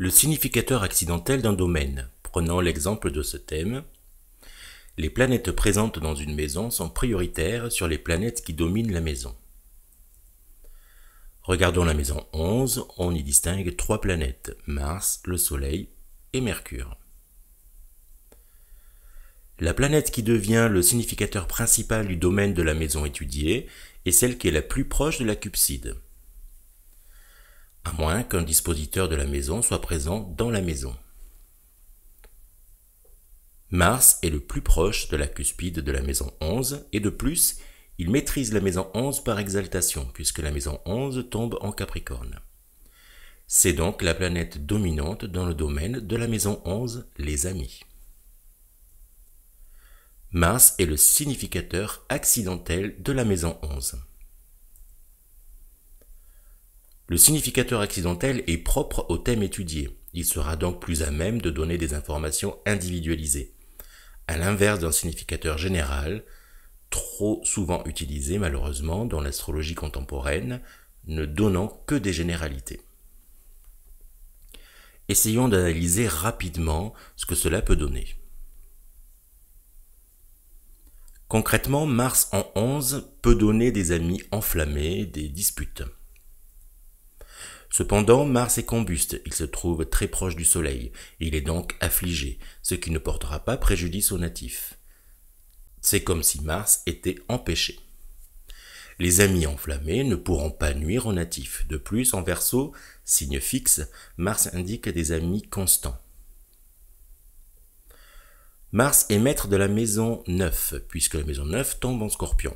le significateur accidentel d'un domaine. Prenons l'exemple de ce thème. Les planètes présentes dans une maison sont prioritaires sur les planètes qui dominent la maison. Regardons la maison 11, on y distingue trois planètes, Mars, le Soleil et Mercure. La planète qui devient le significateur principal du domaine de la maison étudiée est celle qui est la plus proche de la cupside à moins qu'un dispositeur de la maison soit présent dans la maison. Mars est le plus proche de la cuspide de la maison 11 et de plus, il maîtrise la maison 11 par exaltation puisque la maison 11 tombe en Capricorne. C'est donc la planète dominante dans le domaine de la maison 11, les amis. Mars est le significateur accidentel de la maison 11. Le significateur accidentel est propre au thème étudié. Il sera donc plus à même de donner des informations individualisées. À l'inverse d'un significateur général, trop souvent utilisé malheureusement dans l'astrologie contemporaine, ne donnant que des généralités. Essayons d'analyser rapidement ce que cela peut donner. Concrètement, Mars en 11 peut donner des amis enflammés, des disputes. Cependant, Mars est combuste, il se trouve très proche du Soleil, il est donc affligé, ce qui ne portera pas préjudice aux natifs. C'est comme si Mars était empêché. Les amis enflammés ne pourront pas nuire aux natifs. De plus, en verso, signe fixe, Mars indique des amis constants. Mars est maître de la maison 9, puisque la maison 9 tombe en scorpion.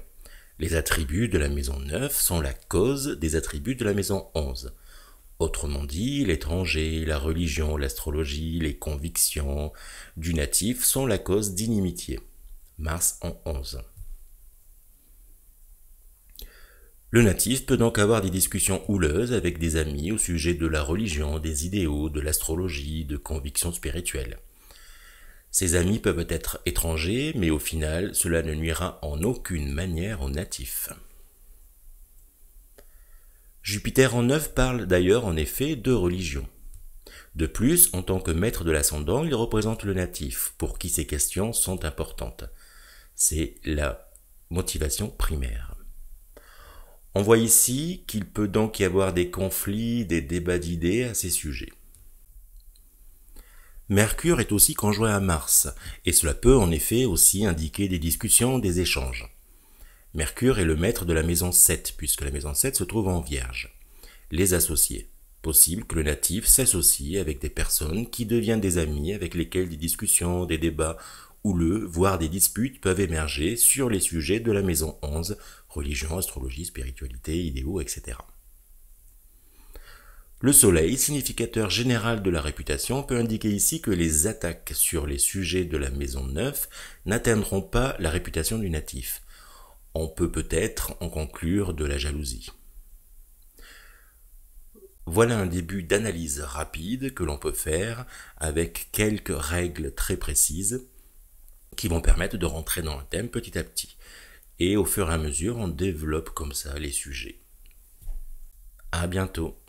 Les attributs de la maison 9 sont la cause des attributs de la maison 11. Autrement dit, l'étranger, la religion, l'astrologie, les convictions du natif sont la cause d'inimitié. Mars en 11. Le natif peut donc avoir des discussions houleuses avec des amis au sujet de la religion, des idéaux, de l'astrologie, de convictions spirituelles. Ces amis peuvent être étrangers, mais au final, cela ne nuira en aucune manière au natif. Jupiter en neuf parle d'ailleurs en effet de religion. De plus, en tant que maître de l'ascendant, il représente le natif, pour qui ces questions sont importantes. C'est la motivation primaire. On voit ici qu'il peut donc y avoir des conflits, des débats d'idées à ces sujets. Mercure est aussi conjoint à Mars, et cela peut en effet aussi indiquer des discussions, des échanges. Mercure est le maître de la maison 7, puisque la maison 7 se trouve en vierge. Les associés. Possible que le natif s'associe avec des personnes qui deviennent des amis, avec lesquels des discussions, des débats houleux, voire des disputes peuvent émerger sur les sujets de la maison 11, religion, astrologie, spiritualité, idéaux, etc. Le soleil, significateur général de la réputation, peut indiquer ici que les attaques sur les sujets de la maison 9 n'atteindront pas la réputation du natif on peut peut-être en conclure de la jalousie. Voilà un début d'analyse rapide que l'on peut faire avec quelques règles très précises qui vont permettre de rentrer dans le thème petit à petit. Et au fur et à mesure, on développe comme ça les sujets. À bientôt.